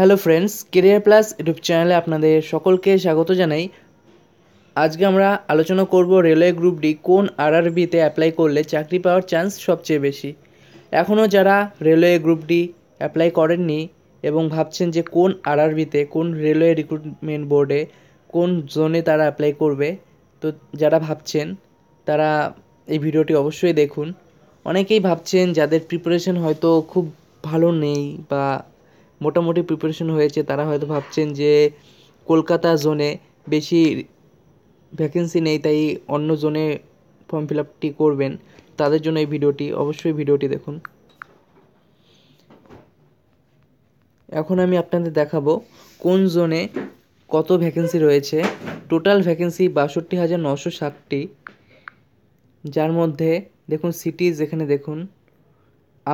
hello friends career plus YouTube চ্যানেলে আপনাদের সকলকে স্বাগত জানাই আজকে আমরা আলোচনা করব রেলওয়ে গ্রুপ ডি কোন আরআরবিতে অ্যাপ্লাই করলে চাকরি পাওয়ার চান্স সবচেয়ে বেশি এখনও যারা রেলওয়ে গ্রুপ ডি অ্যাপ্লাই করেননি এবং ভাবছেন যে কোন আরআরবিতে কোন রেলওয়ে রিক্রুটমেন্ট বোর্ডে কোন জোনে তারা অ্যাপ্লাই করবে তো যারা ভাবছেন তারা এই ভিডিওটি অবশ্যই দেখুন অনেকেই ভাবছেন যাদের প্রিপারেশন হয়তো খুব ভালো নেই বা মোটামুটি প্রিপারেশন হয়েছে তারা হয়তো ভাবছেন যে কলকাতা জোনে বেশি ভ্যাকেন্সি নেই তাই অন্য জোনে ফর্ম ফিল আপটি করবেন তাদের জন্য এই ভিডিওটি অবশ্যই ভিডিওটি দেখুন এখন আমি আপনাদের দেখাবো কোন জোনে কত ভ্যাকেন্সি রয়েছে টোটাল ভ্যাকেন্সি বাষট্টি হাজার নশো ষাটটি যার মধ্যে দেখুন সিটিজ এখানে দেখুন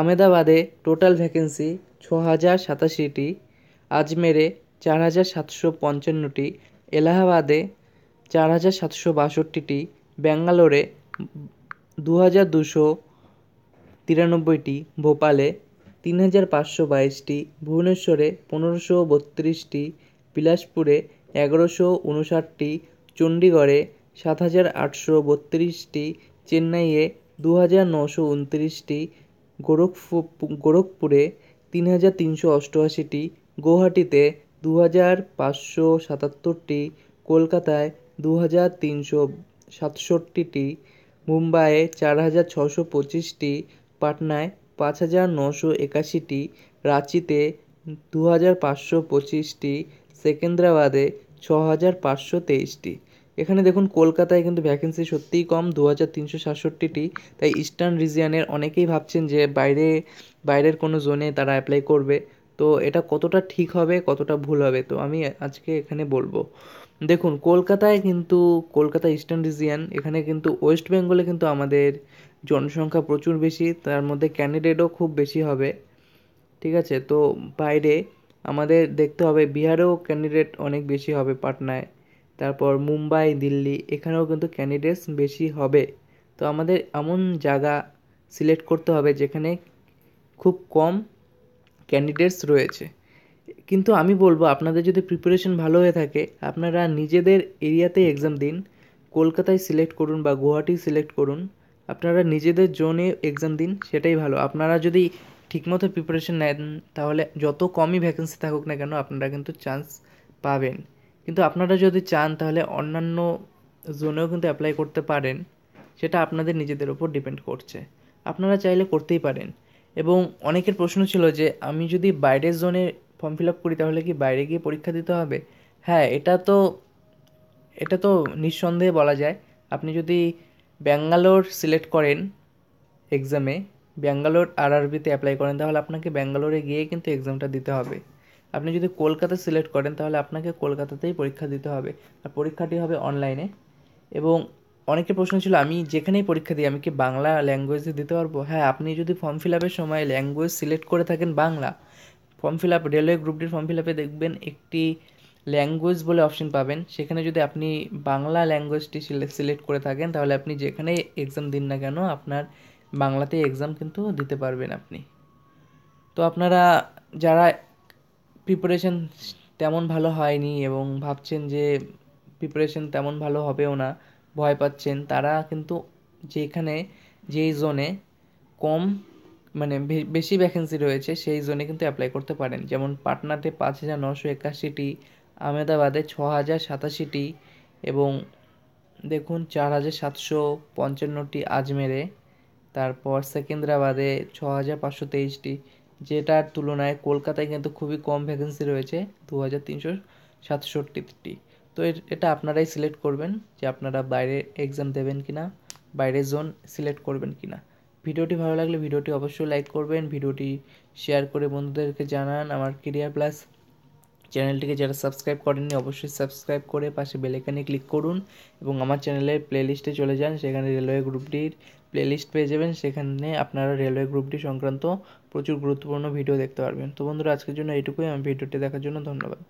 আমেদাবাদে টোটাল ভ্যাকেন্সি ছ হাজার সাতাশিটি আজমেরে চার হাজার সাতশো পঞ্চান্নটি এলাহাবাদে চার হাজার সাতশো বাষট্টিটি ব্যাঙ্গালোরে দু হাজার দুশো তিরানব্বইটি ভোপালে তিন হাজার পাঁচশো বাইশটি ভুবনেশ্বরে পনেরোশো বত্রিশটি বিলাসপুরে এগারোশো উনষাটটি চণ্ডীগড়ে সাত হাজার আটশো বত্রিশটি চেন্নাইয়ে দু হাজার নশো উনত্রিশটি গোরখপুরে তিন হাজার তিনশো অষ্টআশিটি গৌহাটিতে দু হাজার পাঁচশো সাতাত্তরটি কলকাতায় দু হাজার তিনশো সাতষট্টিটি মুম্বাইয়ে চার হাজার ছশো পঁচিশটি পাটনায় পাঁচ হাজার নশো একাশিটি রাঁচিতে দু হাজার পাঁচশো পঁচিশটি সেকেন্দ্রাবাদে ছ হাজার পাঁচশো তেইশটি এখানে দেখুন কলকাতায় কিন্তু ভ্যাকেন্সি সত্যিই কম দু হাজার তিনশো সাতষট্টিটি তাই ইস্টার্ন রিজিয়ানের অনেকেই ভাবছেন যে বাইরে বাইরের কোনো জোনে তারা অ্যাপ্লাই করবে তো এটা কতটা ঠিক হবে কতটা ভুল হবে তো আমি আজকে এখানে বলবো দেখুন কলকাতায় কিন্তু কলকাতা ইস্টার্ন রিজিয়ান এখানে কিন্তু ওয়েস্ট বেঙ্গলে কিন্তু আমাদের জনসংখ্যা প্রচুর বেশি তার মধ্যে ক্যান্ডিডেটও খুব বেশি হবে ঠিক আছে তো বাইরে আমাদের দেখতে হবে বিহারেও ক্যান্ডিডেট অনেক বেশি হবে পাটনায় তারপর মুম্বাই দিল্লি এখানেও কিন্তু ক্যান্ডিডেটস বেশি হবে তো আমাদের এমন জায়গা সিলেক্ট করতে হবে যেখানে খুব কম ক্যান্ডিডেটস রয়েছে কিন্তু আমি বলবো আপনাদের যদি প্রিপারেশন ভালো হয়ে থাকে আপনারা নিজেদের এরিয়াতেই এক্সাম দিন কলকাতায় সিলেক্ট করুন বা গুয়াহাটি সিলেক্ট করুন আপনারা নিজেদের জোনে এক্সাম দিন সেটাই ভালো আপনারা যদি ঠিকমতো প্রিপারেশন নেন তাহলে যত কমই ভ্যাকেন্সি থাকুক না কেন আপনারা কিন্তু চান্স পাবেন কিন্তু আপনারা যদি চান তাহলে অন্যান্য জোনেও কিন্তু অ্যাপ্লাই করতে পারেন সেটা আপনাদের নিজেদের ওপর ডিপেন্ড করছে আপনারা চাইলে করতেই পারেন এবং অনেকের প্রশ্ন ছিল যে আমি যদি বাইরের জোনে ফর্ম ফিল আপ করি তাহলে কি বাইরে গিয়ে পরীক্ষা দিতে হবে হ্যাঁ এটা তো এটা তো নিঃসন্দেহে বলা যায় আপনি যদি ব্যাঙ্গালোর সিলেক্ট করেন এক্সামে ব্যাঙ্গালোর আর আরবিতে অ্যাপ্লাই করেন তাহলে আপনাকে ব্যাঙ্গালোরে গিয়ে কিন্তু এক্সামটা দিতে হবে আপনি যদি কলকাতা সিলেক্ট করেন তাহলে আপনাকে কলকাতাতেই পরীক্ষা দিতে হবে আর পরীক্ষাটি হবে অনলাইনে এবং অনেকের প্রশ্ন ছিল আমি যেখানেই পরীক্ষা দিই আমি কি বাংলা ল্যাঙ্গুয়েজে দিতে পারবো হ্যাঁ আপনি যদি ফর্ম ফিল আপের সময় ল্যাঙ্গুয়েজ সিলেক্ট করে থাকেন Bangla form fill up railway গ্রুপটির ফর্ম ফিল আপে দেখবেন একটি ল্যাঙ্গুয়েজ বলে অপশন পাবেন সেখানে যদি আপনি বাংলা ল্যাঙ্গুয়েজটি সিলেক্ট করে থাকেন তাহলে আপনি যেখানেই এক্সাম দিন না কেন আপনার বাংলাতে এক্সাম কিন্তু দিতে পারবেন আপনি তো আপনারা যারা প্রিপারেশান তেমন ভালো হয়নি এবং ভাবছেন যে প্রিপারেশান তেমন ভালো হবেও না ভয় পাচ্ছেন তারা কিন্তু যেখানে যেই জোনে কম মানে বেশি ভ্যাকেন্সি রয়েছে সেই জোনে কিন্তু অ্যাপ্লাই করতে পারেন যেমন পাটনাতে পাঁচ হাজার নশো একাশিটি আহমেদাবাদে ছ হাজার সাতাশিটি এবং দেখুন চার হাজার সাতশো পঞ্চান্নটি আজমেরে তারপর সেকেন্দ্রাবাদে ছ হাজার পাঁচশো তেইশটি যেটার তুলনায় কলকাতায় কিন্তু খুবই কম ভ্যাকেন্সি রয়েছে দু হাজার তিনশো সাতষট্টিটি তো এটা আপনারাই সিলেক্ট করবেন যে আপনারা বাইরে এক্সাম দেবেন কি না বাইরের জোন সিলেক্ট করবেন কি না ভিডিওটি ভালো লাগলে ভিডিওটি অবশ্যই লাইক করবেন ভিডিওটি শেয়ার করে বন্ধুদেরকে জানান আমার কেরিয়ার প্লাস চ্যানেলটিকে যারা সাবস্ক্রাইব করেননি অবশ্যই সাবস্ক্রাইব করে পাশে বেলেকানে ক্লিক করুন এবং আমার চ্যানেলের প্লেলিস্টে চলে যান সেখানে রেলওয়ে গ্রুপটির প্লেলিস্ট পেয়ে যাবেন সেখানে আপনারা রেলওয়ে গ্রুপটি সংক্রান্ত প্রচুর গুরুত্বপূর্ণ ভিডিও দেখতে পারবেন তো বন্ধুরা আজকের জন্য এইটুকুই আমি ভিডিওটি দেখার জন্য ধন্যবাদ